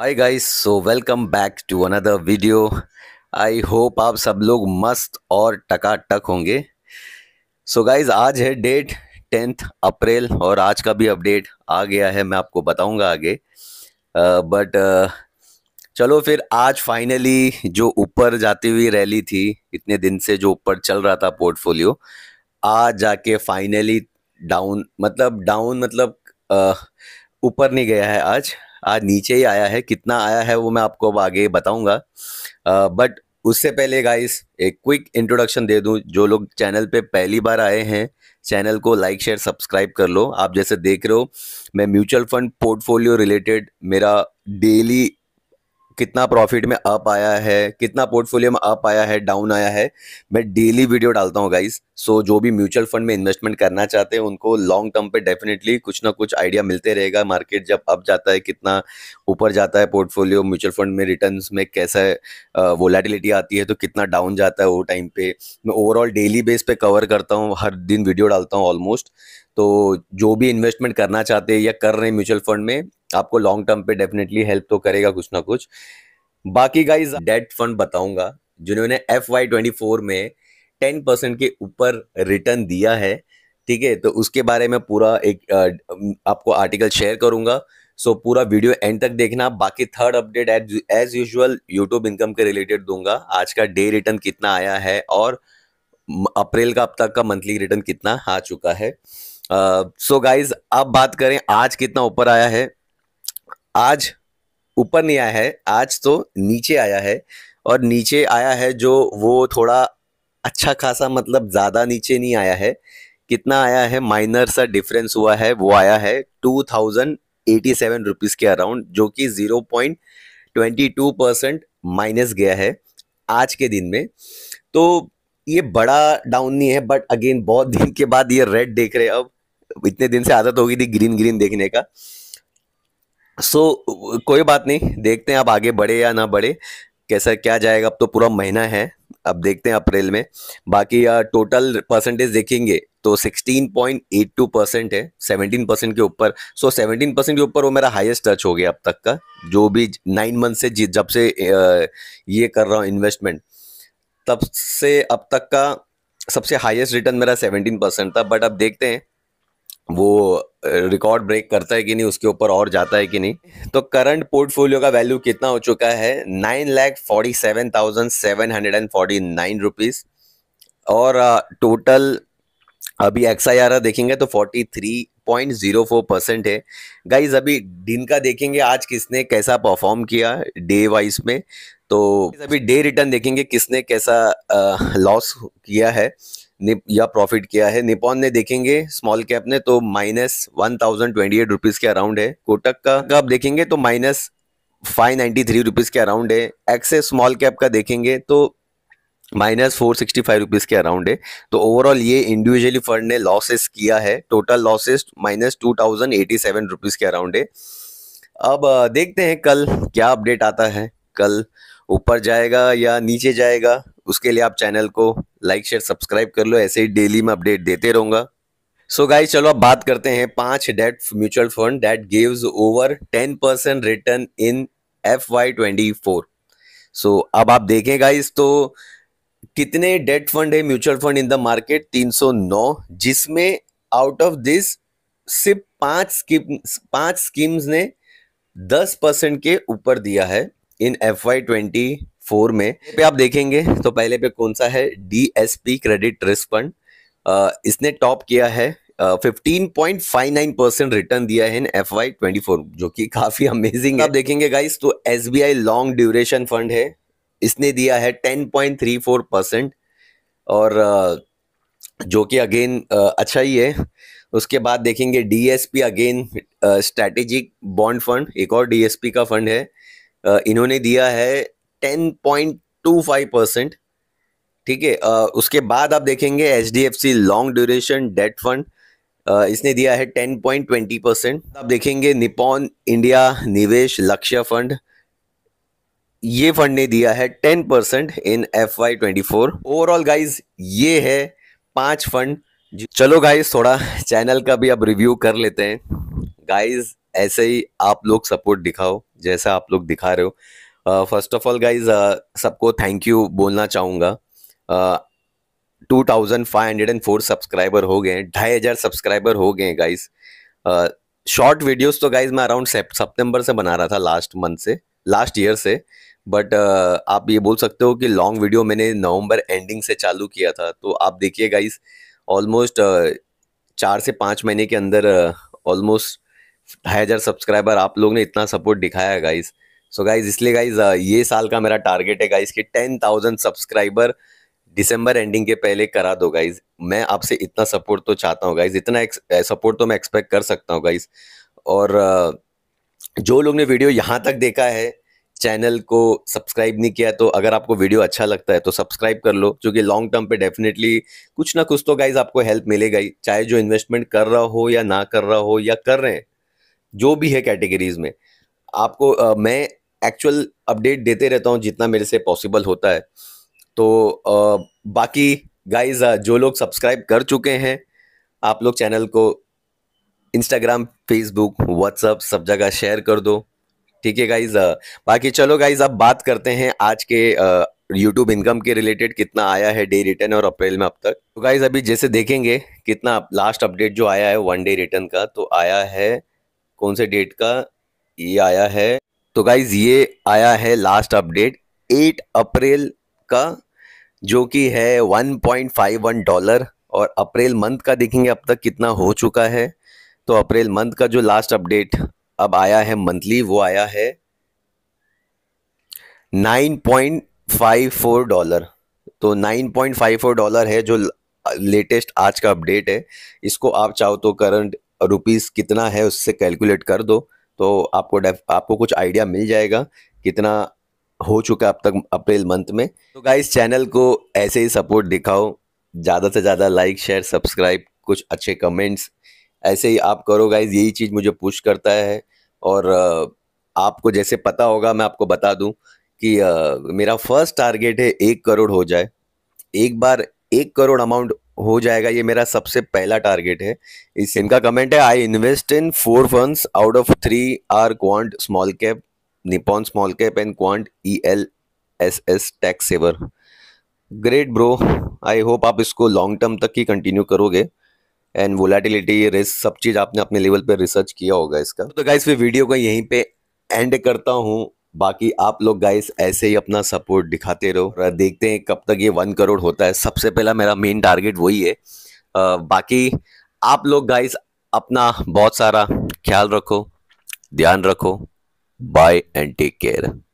hi guys so welcome back to another video I hope आप सब लोग मस्त और टकाटक होंगे सो so गाइस आज है डेट टेंथ अप्रैल और आज का भी अपडेट आ गया है मैं आपको बताऊंगा आगे बट uh, uh, चलो फिर आज फाइनली जो ऊपर जाती हुई रैली थी इतने दिन से जो ऊपर चल रहा था पोर्टफोलियो आज जाके फाइनली डाउन मतलब डाउन मतलब ऊपर uh, नहीं गया है आज आज नीचे ही आया है कितना आया है वो मैं आपको अब आगे बताऊँगा बट उससे पहले गाइस एक क्विक इंट्रोडक्शन दे दूं जो लोग चैनल पे पहली बार आए हैं चैनल को लाइक शेयर सब्सक्राइब कर लो आप जैसे देख रहे हो मैं म्यूचुअल फंड पोर्टफोलियो रिलेटेड मेरा डेली कितना प्रॉफिट में अप आया है कितना पोर्टफोलियो में अप आया है डाउन आया है मैं डेली वीडियो डालता हूँ गाइस सो जो भी म्यूचुअल फंड में इन्वेस्टमेंट करना चाहते हैं उनको लॉन्ग टर्म पे डेफिनेटली कुछ ना कुछ आइडिया मिलते रहेगा मार्केट जब अप जाता है कितना ऊपर जाता है पोर्टफोलियो म्यूचुअल फंड में रिटर्न में कैसा वोलेटिलिटी आती है तो कितना डाउन जाता है वो टाइम पे मैं ओवरऑल डेली बेस पे कवर करता हूँ हर दिन वीडियो डालता हूँ ऑलमोस्ट तो जो भी इन्वेस्टमेंट करना चाहते हैं या कर रहे हैं म्यूचुअल फंड में आपको लॉन्ग टर्म पे डेफिनेटली हेल्प तो करेगा कुछ ना कुछ बाकी गाइज डेट फंड बताऊंगा जिन्होंने एफ वाई ट्वेंटी फोर में टेन परसेंट के ऊपर रिटर्न दिया है ठीक है तो उसके बारे में पूरा एक आपको आर्टिकल शेयर करूंगा सो so, पूरा वीडियो एंड तक देखना बाकी third update as as usual YouTube income के रिलेटेड दूंगा आज का डे रिटर्न कितना आया है और अप्रैल का अब तक का मंथली रिटर्न कितना आ चुका है सो uh, गाइज so अब बात करें आज कितना ऊपर आया है आज ऊपर नहीं आया है आज तो नीचे आया है और नीचे आया है जो वो थोड़ा अच्छा खासा मतलब ज़्यादा नीचे नहीं आया है कितना आया है माइनर सा डिफरेंस हुआ है वो आया है two thousand eighty seven rupees के अराउंड जो कि zero point twenty two percent minus गया है आज के दिन में तो ये बड़ा डाउन नहीं है बट अगेन बहुत दिन के बाद ये रेड देख रहे हैं अब इतने दिन से आदत होगी थी ग्रीन ग्रीन देखने का सो so, कोई बात नहीं देखते हैं अब आगे बढ़े या ना बढ़े कैसा क्या जाएगा अब तो पूरा महीना है अब देखते हैं अप्रैल में बाकी टोटल परसेंटेज देखेंगे तो 16.82 परसेंट है 17 परसेंट के ऊपर सो so 17 परसेंट के ऊपर वो मेरा हाईएस्ट टच हो गया अब तक का जो भी नाइन मंथ से जब से ये कर रहा हूँ इन्वेस्टमेंट तब से अब तक का सबसे हाईएस्ट रिटर्न मेरा 17 परसेंट था बट अब देखते हैं वो रिकॉर्ड ब्रेक करता है कि नहीं उसके ऊपर और जाता है कि नहीं तो करंट पोर्टफोलियो का वैल्यू कितना हो चुका है nine lakh forty seven thousand seven hundred and forty nine rupees और टोटल अभी एक्स आई आर देखेंगे तो forty three point zero four percent है गाइज अभी दिन का देखेंगे आज किसने कैसा परफॉर्म किया डे वाइज में तो अभी डे रिटर्न देखेंगे किसने कैसा लॉस किया है या प्रॉफिट किया है निपॉन ने देखेंगे स्मॉल कैप ने तो minus one thousand twenty eight rupees के अराउंड है कोटक का, आप देखेंगे तो minus five ninety three rupees के अराउंड है एक्से स्मॉल कैप का देखेंगे तो minus four sixty five rupees के अराउंड है तो ओवरऑल ये इंडिविजुअली फंड ने लॉसेस किया है total losses minus two thousand eighty seven rupees के अराउंड है अब देखते हैं कल क्या अपडेट आता है कल ऊपर जाएगा या नीचे जाएगा उसके लिए आप चैनल को लाइक शेयर सब्सक्राइब कर लो ऐसे ही डेली में अपडेट देते रहूंगा सो so गाइस चलो अब बात करते हैं पांच debt mutual fund debt gives over ten percent return in F Y twenty four so अब आप देखें गाइस तो कितने डेट फंड है mutual fund in the market 309 जिसमें आउट ऑफ दिस सिर्फ पांच स्कीम पांच स्कीम्स ने 10 परसेंट के ऊपर दिया है in F Y twenty four में पे आप देखेंगे तो पहले पे कौन सा है डी क्रेडिट रिस्क फंड इसने टॉप किया है Uh, 15.59% रिटर्न दिया है इन एफ वाई जो कि काफी अमेजिंग है आप देखेंगे गाइस तो S B I long duration fund है इसने दिया है 10.34% और uh, जो कि अगेन uh, अच्छा ही है उसके बाद देखेंगे DSP again strategic bond fund एक और डीएसपी का फंड है uh, इन्होंने दिया है ten point two five percent ठीक है उसके बाद आप देखेंगे H D F C long duration debt fund इसने दिया है टेन पॉइंट ट्वेंटी परसेंट आप देखेंगे निपॉन इंडिया निवेश लक्ष्य फंड ये फंड ने दिया है ten percent in F Y twenty four overall guys ये है पांच फंड चलो गाइज थोड़ा चैनल का भी अब रिव्यू कर लेते हैं गाइज ऐसे ही आप लोग सपोर्ट दिखाओ जैसा आप लोग दिखा रहे हो फर्स्ट ऑफ ऑल गाइज सबको थैंक यू बोलना चाहूँगा two thousand five hundred and four subscriber हो गए ढाई हज़ार सब्सक्राइबर हो गए गाइज शॉर्ट वीडियोज तो गाइज मैं अराउंड सेप्टेम्बर से बना रहा था लास्ट मंथ से लास्ट ईयर से बट uh, आप ये बोल सकते हो कि लॉन्ग वीडियो मैंने नवंबर एंडिंग से चालू किया था तो आप देखिए गाइज ऑलमोस्ट uh, चार से पाँच महीने के अंदर ऑलमोस्ट uh, ढाई हज़ार सब्सक्राइबर आप लोग ने इतना सपोर्ट दिखाया गाइज़ सो गाइज इसलिए गाइज uh, ये साल का मेरा टारगेट है गाइज के टेन थाउजेंड सब्सक्राइबर दिसंबर एंडिंग के पहले करा दो गाइज मैं आपसे इतना सपोर्ट तो चाहता हूँ गाइज इतना सपोर्ट uh, तो मैं एक्सपेक्ट कर सकता हूँ गाइज और uh, जो लोग ने वीडियो यहाँ तक देखा है चैनल को सब्सक्राइब नहीं किया तो अगर आपको वीडियो अच्छा लगता है तो सब्सक्राइब कर लो क्योंकि लॉन्ग टर्म पे डेफिनेटली कुछ ना कुछ तो गाइज आपको हेल्प मिलेगा ही चाहे जो इन्वेस्टमेंट कर रहा हो या ना कर रहा हो या कर रहे हैं जो भी है कैटेगरीज में आपको आ, मैं एक्चुअल अपडेट देते रहता हूँ जितना मेरे से पॉसिबल होता है तो आ, बाकी गाइज जो लोग सब्सक्राइब कर चुके हैं आप लोग चैनल को इंस्टाग्राम फेसबुक व्हाट्सअप सब जगह शेयर कर दो ठीक है गाइज बाकी चलो गाइज अब बात करते हैं आज के यूट्यूब इनकम के रिलेटेड कितना आया है डे रिटर्न और अप्रैल में अब तक तो गाइज अभी जैसे देखेंगे कितना लास्ट अपडेट जो आया है वन डे रिटर्न का तो आया है कौन से डेट का ये आया है तो गाइज ये आया है लास्ट अपडेट 8 अप्रैल का जो कि है 1.51 डॉलर और अप्रैल मंथ का देखेंगे अब तक कितना हो चुका है तो अप्रैल मंथ का जो लास्ट अपडेट अब आया है मंथली वो आया है 9.54 डॉलर तो 9.54 डॉलर है जो लेटेस्ट आज का अपडेट है इसको आप चाहो तो करंट रुपीस कितना है उससे कैलकुलेट कर दो तो आपको आपको कुछ आइडिया मिल जाएगा कितना हो चुका अब तक अप्रैल मंथ में तो गाइस चैनल को ऐसे ही सपोर्ट दिखाओ ज़्यादा से ज़्यादा लाइक शेयर सब्सक्राइब कुछ अच्छे कमेंट्स ऐसे ही आप करो गाइज यही चीज़ मुझे पुश करता है और आपको जैसे पता होगा मैं आपको बता दूं कि मेरा फर्स्ट टारगेट है एक करोड़ हो जाए एक बार एक करोड़ अमाउंट हो जाएगा ये मेरा सबसे पहला टारगेट है इस इनका कमेंट है I invest in four funds out of three are Quant small cap Nippon small cap and Quant E L S S tax saver great bro I hope आप इसको लॉन्ग टर्म तक ही continue करोगे and volatility risk सब चीज़ आपने अपने level पर रिसर्च किया होगा इसका तो गाइस फिर वीडियो को यहीं पे एंड करता हूँ बाकी आप लोग गाइस ऐसे ही अपना सपोर्ट दिखाते रहो देखते हैं कब तक ये वन करोड़ होता है सबसे पहला मेरा मेन टारगेट वही है आ, बाकी आप लोग गाइस अपना बहुत सारा ख्याल रखो ध्यान रखो बाय एंड टेक केयर